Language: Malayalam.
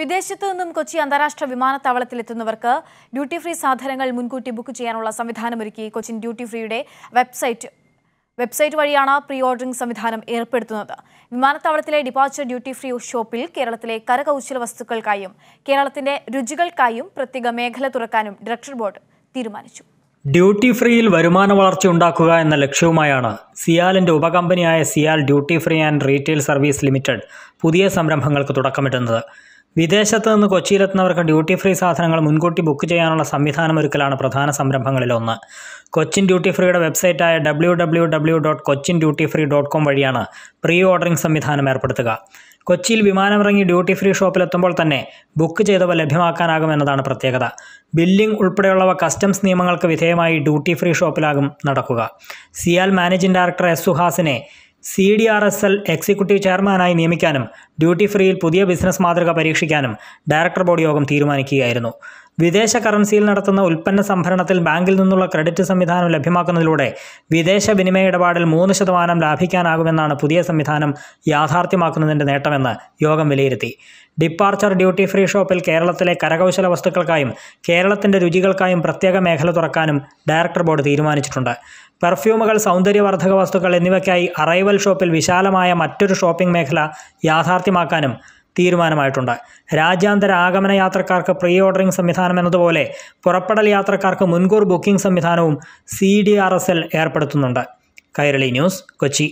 വിദേശത്തു നിന്നും കൊച്ചി അന്താരാഷ്ട്ര വിമാനത്താവളത്തിലെത്തുന്നവർക്ക് ഡ്യൂട്ടി ഫ്രീ സാധനങ്ങൾ മുൻകൂട്ടി ബുക്ക് ചെയ്യാനുള്ള സംവിധാനമൊരുക്കി കൊച്ചിൻ ഡ്യൂട്ടി ഫ്രീയുടെ വെബ്സൈറ്റ് വെബ്സൈറ്റ് വഴിയാണ് പ്രീ ഓർഡറിംഗ് സംവിധാനം ഏർപ്പെടുത്തുന്നത് വിമാനത്താവളത്തിലെ ഡിപ്പാർച്ചർ ഡ്യൂട്ടി ഫ്രീ ഷോപ്പിൽ കേരളത്തിലെ കരകൗശല വസ്തുക്കൾക്കായും കേരളത്തിന്റെ രുചികൾക്കായും പ്രത്യേക മേഖല തുറക്കാനും ഡയറക്ടർ ബോർഡ് തീരുമാനിച്ചു ഡ്യൂട്ടി ഫ്രീയിൽ വരുമാന വളർച്ച ഉണ്ടാക്കുക എന്ന ലക്ഷ്യവുമായാണ് സിയാലിൻ്റെ ഉപകമ്പനിയായ CIAL duty free and retail service limited പുതിയ സംരംഭങ്ങൾക്ക് തുടക്കമിട്ടുന്നത് വിദേശത്ത് നിന്ന് കൊച്ചിയിലെത്തുന്നവർക്ക് ഡ്യൂട്ടി ഫ്രീ സാധനങ്ങൾ മുൻകൂട്ടി ബുക്ക് ചെയ്യാനുള്ള സംവിധാനം ഒരുക്കലാണ് പ്രധാന സംരംഭങ്ങളിലൊന്ന് കൊച്ചിൻ ഡ്യൂട്ടി ഫ്രീയുടെ വെബ്സൈറ്റായ W W W dot Cochin duty free dot com വഴിയാണ് പ്രീ ഓർഡറിംഗ് സംവിധാനം ഏർപ്പെടുത്തുക കൊച്ചിയിൽ വിമാനമിറങ്ങി ഡ്യൂട്ടി ഫ്രീ ഷോപ്പിലെത്തുമ്പോൾ തന്നെ ബുക്ക് ചെയ്തവ ലഭ്യമാക്കാനാകുമെന്നതാണ് പ്രത്യേകത ബില്ലിംഗ് ഉൾപ്പെടെയുള്ളവ കസ്റ്റംസ് നിയമങ്ങൾക്ക് വിധേയമായി ഡ്യൂട്ടി ഫ്രീ ഷോപ്പിലാകും നടക്കുക സിയാൽ മാനേജിംഗ് ഡയറക്ടർ എസ് സുഹാസിനെ C D R S L executive ചെയർമാനായി നിയമിക്കാനും ഡ്യൂട്ടി ഫ്രീയിൽ പുതിയ ബിസിനസ് മാതൃക പരീക്ഷിക്കാനും ഡയറക്ടർ ബോർഡ് യോഗം തീരുമാനിക്കുകയായിരുന്നു വിദേശ കറൻസിയിൽ നടത്തുന്ന ഉൽപ്പന്ന സംഭരണത്തിൽ ബാങ്കിൽ നിന്നുള്ള ക്രെഡിറ്റ് സംവിധാനം ലഭ്യമാക്കുന്നതിലൂടെ വിദേശ വിനിമയ ഇടപാടിൽ മൂന്ന് ശതമാനം ലാഭിക്കാനാകുമെന്നാണ് പുതിയ സംവിധാനം യാഥാർത്ഥ്യമാക്കുന്നതിൻ്റെ നേട്ടമെന്ന് യോഗം വിലയിരുത്തി ഡിപ്പാർച്ചർ ഡ്യൂട്ടി ഫ്രീ ഷോപ്പിൽ കേരളത്തിലെ കരകൗശല വസ്തുക്കൾക്കായും കേരളത്തിൻ്റെ രുചികൾക്കായും പ്രത്യേക മേഖല തുറക്കാനും ഡയറക്ടർ ബോർഡ് തീരുമാനിച്ചിട്ടുണ്ട് പെർഫ്യൂമുകൾ സൗന്ദര്യവർദ്ധക വസ്തുക്കൾ എന്നിവയ്ക്കായി അറൈവൽ ഷോപ്പിൽ വിശാലമായ മറ്റൊരു ഷോപ്പിംഗ് മേഖല യാഥാർത്ഥ്യമാക്കാനും തീരുമാനമായിട്ടുണ്ട് രാജ്യാന്തര ആഗമന യാത്രക്കാർക്ക് പ്രീ ഓർഡറിംഗ് സംവിധാനം എന്നതുപോലെ പുറപ്പെടൽ യാത്രക്കാർക്ക് മുൻകൂർ ബുക്കിംഗ് സംവിധാനവും സി ഏർപ്പെടുത്തുന്നുണ്ട് കൈരളി ന്യൂസ് കൊച്ചി